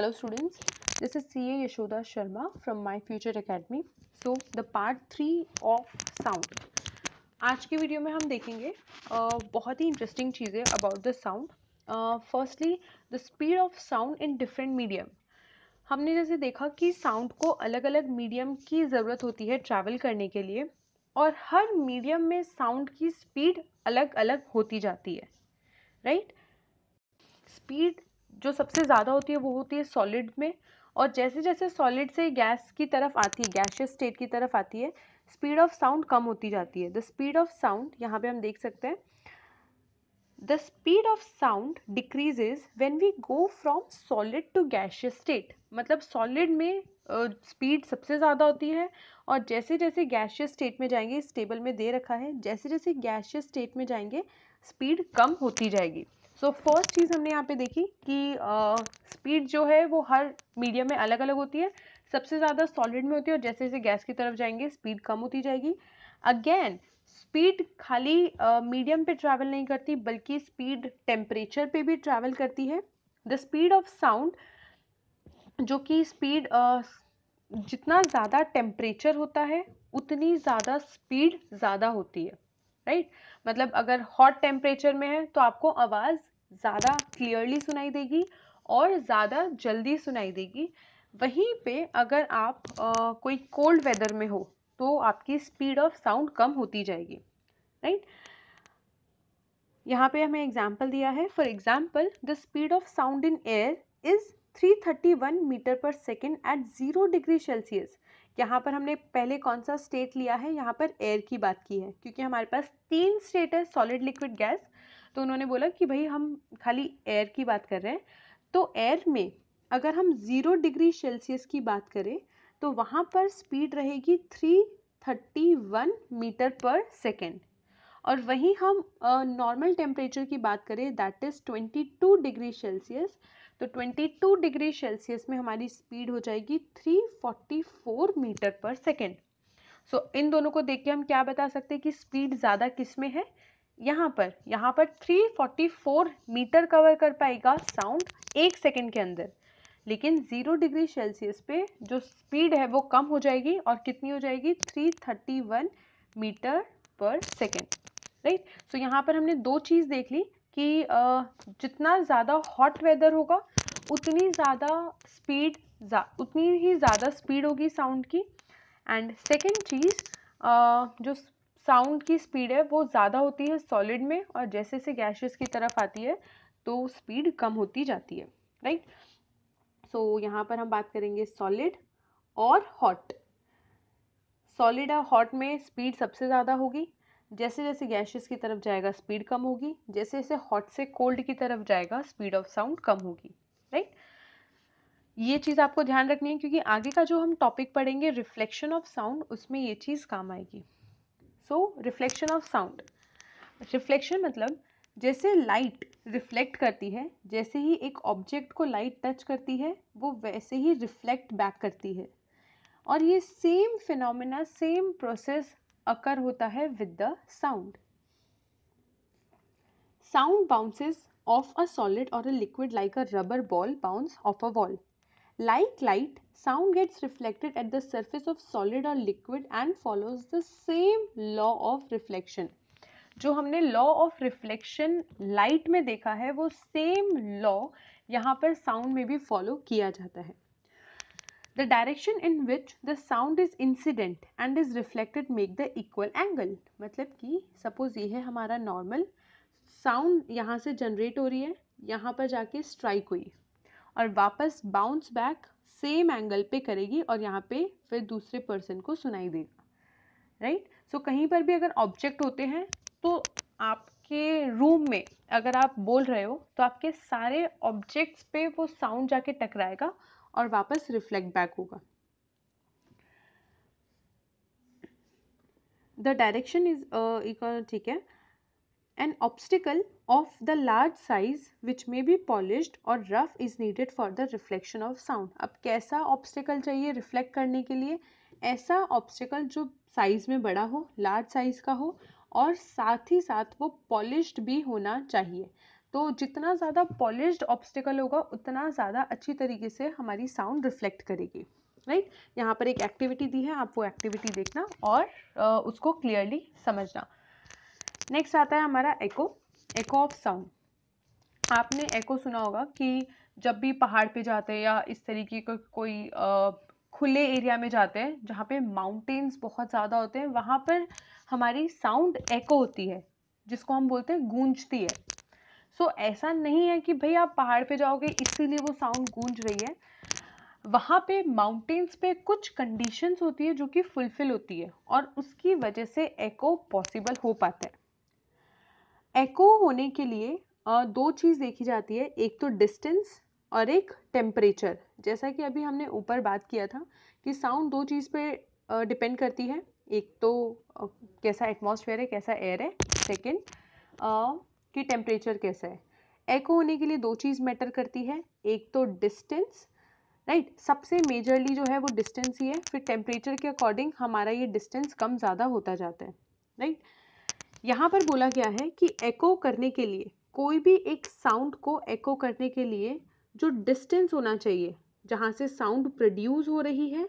Hello students this is C A Yashoda Sharma from my future academy so the part three of sound आज की video में हम देखेंगे बहुत ही इंटरेस्टिंग चीज़ें about the sound firstly the speed of sound in different medium हमने जैसे देखा कि साउंड को अलग अलग मीडियम की ज़रूरत होती है ट्रैवल करने के लिए और हर मीडियम में साउंड की स्पीड अलग अलग होती जाती है राइट right? स्पीड जो सबसे ज़्यादा होती है वो होती है सॉलिड में और जैसे जैसे सॉलिड से गैस की तरफ आती है गैशियस स्टेट की तरफ आती है स्पीड ऑफ साउंड कम होती जाती है द स्पीड ऑफ साउंड यहाँ पे हम देख सकते हैं the speed of sound decreases when we go from solid to gaseous state मतलब सॉलिड में स्पीड uh, सबसे ज़्यादा होती है और जैसे जैसे गैशियस स्टेट में जाएंगे इस टेबल में दे रखा है जैसे जैसे गैशियस स्टेट में जाएंगे स्पीड कम होती जाएगी सो फर्स्ट चीज़ हमने यहाँ पे देखी कि स्पीड uh, जो है वो हर मीडियम में अलग अलग होती है सबसे ज़्यादा सॉलिड में होती है और जैसे जैसे गैस की तरफ जाएंगे स्पीड कम होती जाएगी अगेन स्पीड खाली मीडियम uh, पे ट्रैवल नहीं करती बल्कि स्पीड टेम्परेचर पे भी ट्रैवल करती है द स्पीड ऑफ साउंड जो कि स्पीड uh, जितना ज़्यादा टेम्परेचर होता है उतनी ज़्यादा स्पीड ज़्यादा होती है राइट right? मतलब अगर हॉट टेम्परेचर में है तो आपको आवाज़ ज़्यादा क्लियरली सुनाई देगी और ज़्यादा जल्दी सुनाई देगी वहीं पे अगर आप आ, कोई कोल्ड वेदर में हो तो आपकी स्पीड ऑफ साउंड कम होती जाएगी राइट यहाँ पे हमें एग्जाम्पल दिया है for example the speed of sound in air is 331 meter per second at zero degree Celsius यहाँ पर हमने पहले कौन सा स्टेट लिया है यहाँ पर एयर की बात की है क्योंकि हमारे पास तीन स्टेट है सॉलिड लिक्विड गैस तो उन्होंने बोला कि भाई हम खाली एयर की बात कर रहे हैं तो एयर में अगर हम ज़ीरो डिग्री सेल्सियस की बात करें तो वहाँ पर स्पीड रहेगी three thirty one meter per second और वहीं हम नॉर्मल uh, टेम्परेचर की बात करें that is twenty two degree Celsius तो ट्वेंटी टू डिग्री सेल्सियस में हमारी स्पीड हो जाएगी three forty four meter per second so इन दोनों को देख के हम क्या बता सकते हैं कि स्पीड ज़्यादा किस में है यहाँ पर यहाँ पर 344 मीटर कवर कर पाएगा साउंड एक सेकेंड के अंदर लेकिन ज़ीरो डिग्री सेल्सियस पे जो स्पीड है वो कम हो जाएगी और कितनी हो जाएगी 331 meter per second right so यहाँ पर हमने दो चीज़ देख ली कि जितना ज़्यादा हॉट वेदर होगा उतनी ज़्यादा स्पीड उतनी ही ज़्यादा स्पीड होगी साउंड की एंड सेकेंड चीज़ जो साउंड की स्पीड है वो ज़्यादा होती है सॉलिड में और जैसे जैसे गैशेस की तरफ आती है तो स्पीड कम होती जाती है राइट सो so, यहाँ पर हम बात करेंगे सॉलिड और हॉट सॉलिड और हॉट में स्पीड सबसे ज़्यादा होगी जैसे जैसे गैशेस की तरफ जाएगा स्पीड कम होगी जैसे जैसे हॉट से कोल्ड की तरफ जाएगा स्पीड ऑफ साउंड कम होगी राइट ये चीज़ आपको ध्यान रखनी है क्योंकि आगे का जो हम टॉपिक पढ़ेंगे रिफ्लेक्शन ऑफ साउंड उसमें ये चीज़ काम आएगी so reflection of sound reflection मतलब जैसे लाइट रिफ्लेक्ट करती है जैसे ही एक ऑब्जेक्ट को लाइट टच करती है वो वैसे ही रिफ्लेक्ट बैक करती है और ये same phenomena same process occur होता है with the sound sound bounces off a solid और a liquid like a rubber ball bounce off a wall Like light, sound gets reflected at the surface of solid or liquid and follows the same law of reflection. जो हमने law of reflection light में देखा है वो same law यहाँ पर sound में भी फॉलो किया जाता है the direction in which the sound is incident and is reflected make the equal angle मतलब कि suppose ये है हमारा normal sound यहाँ से generate हो रही है यहाँ पर जाके strike हुई और वापस बाउंस बैक सेम एंगल पे करेगी और यहाँ पे फिर दूसरे पर्सन को सुनाई देगा राइट right? सो so, कहीं पर भी अगर ऑब्जेक्ट होते हैं तो आपके रूम में अगर आप बोल रहे हो तो आपके सारे ऑब्जेक्ट्स पे वो साउंड जाके टकराएगा और वापस रिफ्लेक्ट बैक होगा द डायरेक्शन इज ठीक है An obstacle of the large size which may be polished और rough is needed for the reflection of sound. अब कैसा obstacle चाहिए reflect करने के लिए ऐसा obstacle जो size में बड़ा हो large size का हो और साथ ही साथ वो polished भी होना चाहिए तो जितना ज़्यादा पॉलिश्ड ऑब्स्टिकल होगा उतना ज़्यादा अच्छी तरीके से हमारी साउंड रिफ्लेक्ट करेगी राइट right? यहाँ पर एक एक्टिविटी दी है आप वो एक्टिविटी देखना और उसको क्लियरली समझना नेक्स्ट आता है हमारा एको एको ऑफ साउंड आपने एको सुना होगा कि जब भी पहाड़ पे जाते हैं या इस तरीके को, कोई आ, खुले एरिया में जाते हैं जहाँ पे माउंटेन्स बहुत ज़्यादा होते हैं वहाँ पर हमारी साउंड एको होती है जिसको हम बोलते हैं गूंजती है सो so, ऐसा नहीं है कि भाई आप पहाड़ पे जाओगे इसीलिए वो साउंड गूंज रही है वहाँ पे माउंटेन्स पे कुछ कंडीशंस होती है जो कि फुलफ़िल होती है और उसकी वजह से एको पॉसिबल हो पाता है एको होने के लिए दो चीज़ देखी जाती है एक तो डिस्टेंस और एक टेम्परेचर जैसा कि अभी हमने ऊपर बात किया था कि साउंड दो चीज़ पे डिपेंड करती है एक तो कैसा एटमॉस्फेयर है कैसा एयर है सेकंड कि टेम्परेचर कैसा है एको होने के लिए दो चीज़ मैटर करती है एक तो डिस्टेंस राइट right? सबसे मेजरली जो है वो डिस्टेंस ही है फिर टेम्परेचर के अकॉर्डिंग हमारा ये डिस्टेंस कम ज़्यादा होता जाता है राइट right? यहाँ पर बोला गया है कि एको करने के लिए कोई भी एक साउंड को एको करने के लिए जो डिस्टेंस होना चाहिए जहाँ से साउंड प्रोड्यूस हो रही है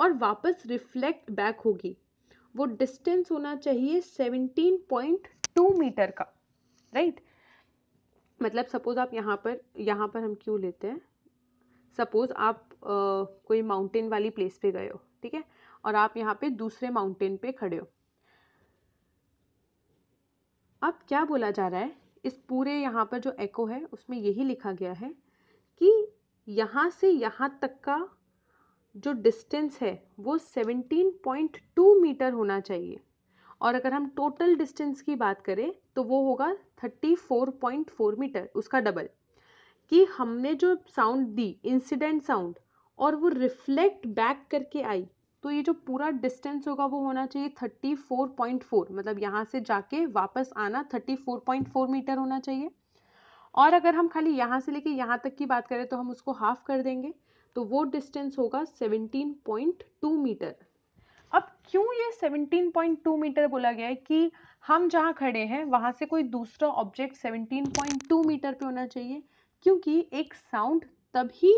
और वापस रिफ्लेक्ट बैक होगी वो डिस्टेंस होना चाहिए 17.2 मीटर का राइट मतलब सपोज़ आप यहाँ पर यहाँ पर हम क्यों लेते हैं सपोज़ आप आ, कोई माउंटेन वाली प्लेस पे गए हो ठीक है और आप यहाँ पे दूसरे माउंटेन पे खड़े हो अब क्या बोला जा रहा है इस पूरे यहाँ पर जो एको है उसमें यही लिखा गया है कि यहाँ से यहाँ तक का जो डिस्टेंस है वो 17.2 मीटर होना चाहिए और अगर हम टोटल डिस्टेंस की बात करें तो वो होगा 34.4 मीटर उसका डबल कि हमने जो साउंड दी इंसिडेंट साउंड और वो रिफ्लेक्ट बैक करके आई तो ये जो पूरा डिस्टेंस होगा वो होना चाहिए 34.4 मतलब यहाँ से जाके वापस आना 34.4 मीटर होना चाहिए और अगर हम खाली यहाँ से लेके यहाँ तक की बात करें तो हम उसको हाफ कर देंगे तो वो डिस्टेंस होगा 17.2 मीटर अब क्यों ये 17.2 मीटर बोला गया है कि हम जहाँ खड़े हैं वहाँ से कोई दूसरा ऑब्जेक्ट 17.2 मीटर पे होना चाहिए क्योंकि एक साउंड तभी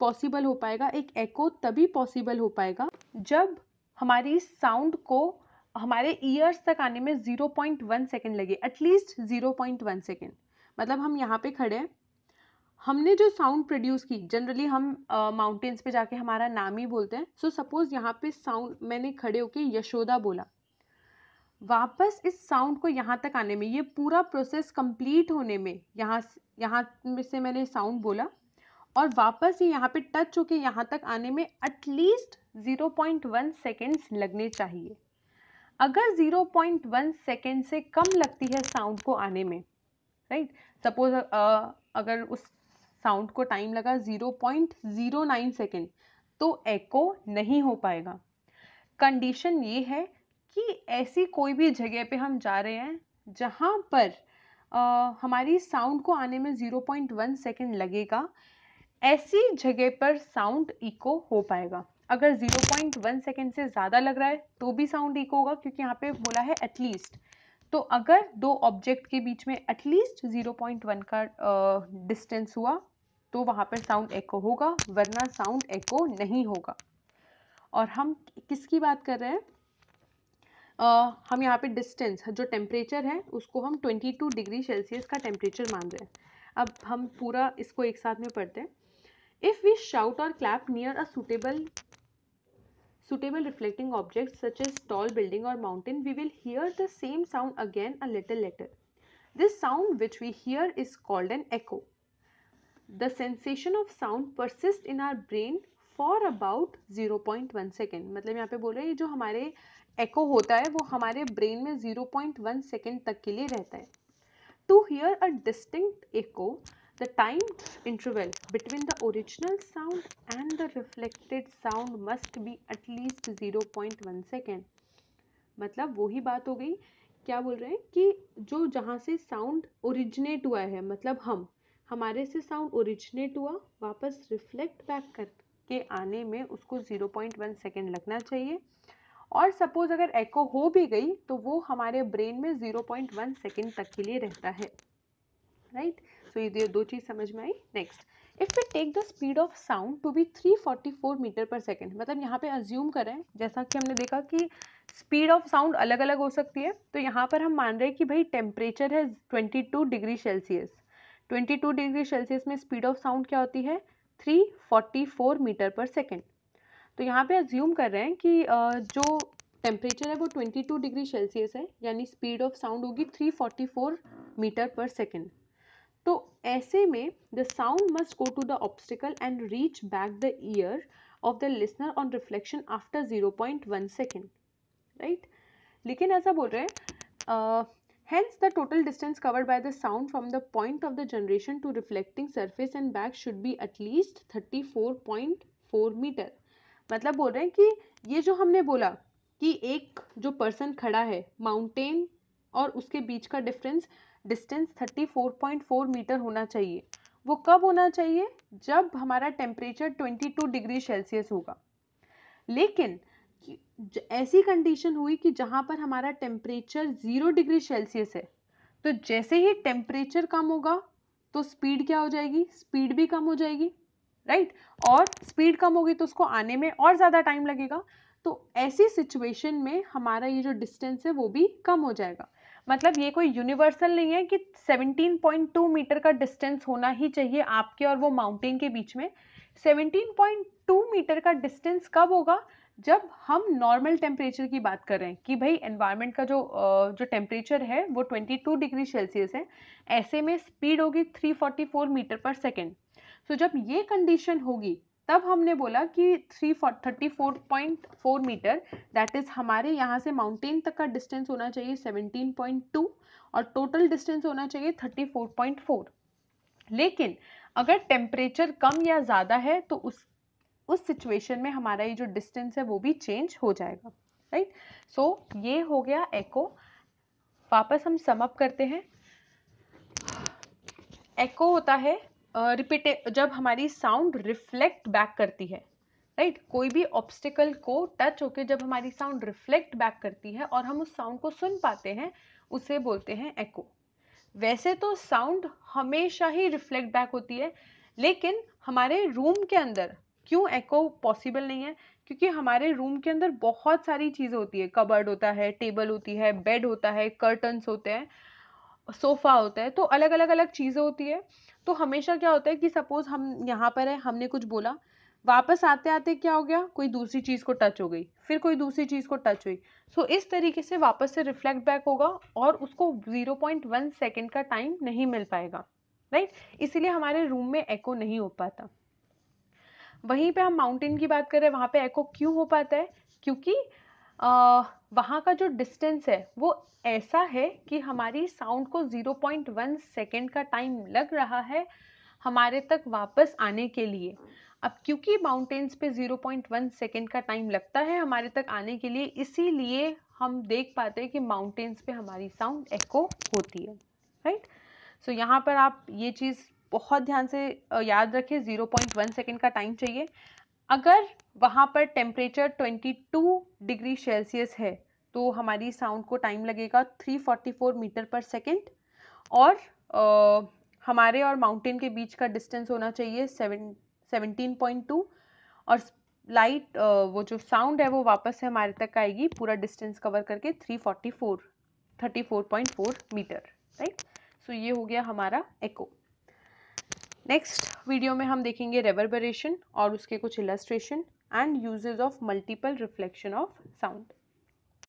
पॉसिबल हो पाएगा एक एको तभी पॉसिबल हो पाएगा जब हमारी साउंड को हमारे ईयर्स तक आने में 0.1 सेकेंड लगे एटलीस्ट 0.1 सेकेंड मतलब हम यहाँ पे खड़े हैं हमने जो साउंड प्रोड्यूस की जनरली हम माउंटेन्स uh, पे जाके हमारा नाम ही बोलते हैं सो सपोज यहाँ पे साउंड मैंने खड़े होके यशोदा बोला वापस इस साउंड को यहाँ तक आने में ये पूरा प्रोसेस कंप्लीट होने में यहाँ यहाँ से मैंने साउंड बोला और वापस ये यहाँ पे टच होके यहाँ तक आने में एटलीस्ट 0.1 पॉइंट सेकेंड्स लगने चाहिए अगर 0.1 पॉइंट सेकेंड से कम लगती है साउंड को आने में राइट सपोज अगर उस साउंड को टाइम लगा 0.09 पॉइंट सेकेंड तो एको नहीं हो पाएगा कंडीशन ये है कि ऐसी कोई भी जगह पे हम जा रहे हैं जहाँ पर आ, हमारी साउंड को आने में 0.1 पॉइंट सेकेंड लगेगा ऐसी जगह पर साउंड इको हो पाएगा अगर 0.1 सेकेंड से ज़्यादा लग रहा है तो भी साउंड इको होगा क्योंकि यहाँ पे बोला है एटलीस्ट तो अगर दो ऑब्जेक्ट के बीच में एटलीस्ट 0.1 का डिस्टेंस हुआ तो वहाँ पर साउंड एको होगा वरना साउंड एको नहीं होगा और हम किसकी बात कर रहे हैं uh, हम यहाँ पे डिस्टेंस जो टेम्परेचर है उसको हम 22 डिग्री सेल्सियस का टेम्परेचर मान रहे हैं अब हम पूरा इसको एक साथ में पढ़ते हैं If we shout or clap near a suitable suitable reflecting object such as tall building or mountain, we will hear the same sound again a little later. This sound which we hear is called an echo. The sensation of sound persists in our brain for about zero point one second मतलब यहाँ पे बोल रहे हैं जो हमारे एको होता है वो हमारे ब्रेन में ज़ीरो पॉइंट वन सेकेंड तक के लिए रहता है to hear a distinct echo The time interval between the original sound and the reflected sound must be at least 0.1 second मतलब वही बात हो गई क्या बोल रहे हैं कि जो जहाँ से साउंड ओरिजिनेट हुआ है मतलब हम हमारे से साउंड ओरिजिनेट हुआ वापस रिफ्लेक्ट बैक कर के आने में उसको 0.1 सेकेंड लगना चाहिए और सपोज़ अगर एको हो भी गई तो वो हमारे ब्रेन में 0.1 सेकेंड तक के लिए रहता है राइट तो ये दो चीज़ समझ में आई next if we take the speed of sound to be 344 meter per second मतलब यहाँ पे अज्यूम करें जैसा कि हमने देखा कि स्पीड ऑफ साउंड अलग अलग हो सकती है तो यहाँ पर हम मान रहे हैं कि भाई टेम्परेचर है 22 डिग्री सेल्सियस 22 डिग्री सेल्सियस में स्पीड ऑफ साउंड क्या होती है 344 मीटर पर सेकेंड तो यहाँ पे अज्यूम कर रहे हैं कि जो टेम्परेचर है वो 22 डिग्री सेल्सियस है यानी स्पीड ऑफ साउंड होगी 344 मीटर पर सेकेंड तो ऐसे में the sound must go to the obstacle and reach back the ear of the listener on reflection after zero point one second right लेकिन ऐसा बोल रहे हैं total distance covered by the sound from the point of the generation to reflecting surface and back should be at least thirty four point four metre मतलब बोल रहे हैं कि ये जो हमने बोला कि एक जो पर्सन खड़ा है माउंटेन और उसके बीच का डिफरेंस डिस्टेंस 34.4 मीटर होना चाहिए वो कब होना चाहिए जब हमारा टेम्परेचर 22 डिग्री सेल्सियस होगा लेकिन ऐसी कंडीशन हुई कि जहाँ पर हमारा टेम्परेचर ज़ीरो डिग्री सेल्सियस है तो जैसे ही टेम्परेचर कम होगा तो स्पीड क्या हो जाएगी स्पीड भी कम हो जाएगी राइट और स्पीड कम होगी तो उसको आने में और ज़्यादा टाइम लगेगा तो ऐसी सिचुएशन में हमारा ये जो डिस्टेंस है वो भी कम हो जाएगा मतलब ये कोई यूनिवर्सल नहीं है कि 17.2 मीटर का डिस्टेंस होना ही चाहिए आपके और वो माउंटेन के बीच में 17.2 मीटर का डिस्टेंस कब होगा जब हम नॉर्मल टेम्परेचर की बात कर रहे हैं कि भाई एनवायरनमेंट का जो जो टेम्परेचर है वो 22 डिग्री सेल्सियस है ऐसे में स्पीड होगी 344 मीटर पर सेकेंड सो जब ये कंडीशन होगी तब हमने बोला कि three thirty four point four metre that is हमारे यहाँ से माउंटेन तक का डिस्टेंस होना चाहिए सेवनटीन पॉइंट टू और टोटल डिस्टेंस होना चाहिए थर्टी फोर पॉइंट फोर लेकिन अगर टेम्परेचर कम या ज़्यादा है तो उस उस सिचुएशन में हमारा ये जो डिस्टेंस है वो भी चेंज हो जाएगा राइट right? सो so, ये हो गया एको वापस हम समअप करते हैं एको होता है रिपीटे जब हमारी साउंड रिफ्लेक्ट बैक करती है राइट right? कोई भी ऑब्स्टिकल को टच होके जब हमारी साउंड रिफ्लेक्ट बैक करती है और हम उस साउंड को सुन पाते हैं उसे बोलते हैं एको वैसे तो साउंड हमेशा ही रिफ्लेक्ट बैक होती है लेकिन हमारे रूम के अंदर क्यों एको पॉसिबल नहीं है क्योंकि हमारे रूम के अंदर बहुत सारी चीज़ें होती है कबर्ड होता है टेबल होती है बेड होता है कर्टन्स होते हैं सोफ़ा होता है तो अलग अलग अलग चीज़ें होती है तो हमेशा क्या होता है कि सपोज़ हम यहाँ पर है हमने कुछ बोला वापस आते आते क्या हो गया कोई दूसरी चीज़ को टच हो गई फिर कोई दूसरी चीज़ को टच हुई सो इस तरीके से वापस से रिफ्लेक्ट बैक होगा और उसको 0.1 सेकेंड का टाइम नहीं मिल पाएगा राइट इसीलिए हमारे रूम में एको नहीं हो पाता वहीं पे हम माउंटेन की बात करें वहाँ पे एको क्यों हो पाता है क्योंकि वहाँ का जो डिस्टेंस है वो ऐसा है कि हमारी साउंड को 0.1 सेकेंड का टाइम लग रहा है हमारे तक वापस आने के लिए अब क्योंकि माउंटेन्स पे 0.1 सेकेंड का टाइम लगता है हमारे तक आने के लिए इसीलिए हम देख पाते हैं कि माउंटेन्स पे हमारी साउंड एको होती है राइट सो so, यहाँ पर आप ये चीज़ बहुत ध्यान से याद रखें 0.1 सेकेंड का टाइम चाहिए अगर वहाँ पर टेम्परेचर 22 डिग्री सेल्सियस है तो हमारी साउंड को टाइम लगेगा 344 मीटर पर सेकेंड और आ, हमारे और माउंटेन के बीच का डिस्टेंस होना चाहिए सेवन सेवनटीन पॉइंट टू और लाइट वो जो साउंड है वो वापस से हमारे तक आएगी पूरा डिस्टेंस कवर करके three forty four thirty four point four metre right so ये हो गया हमारा एको नेक्स्ट वीडियो में हम देखेंगे रेवरबरेशन और उसके कुछ illustration and uses of multiple reflection of sound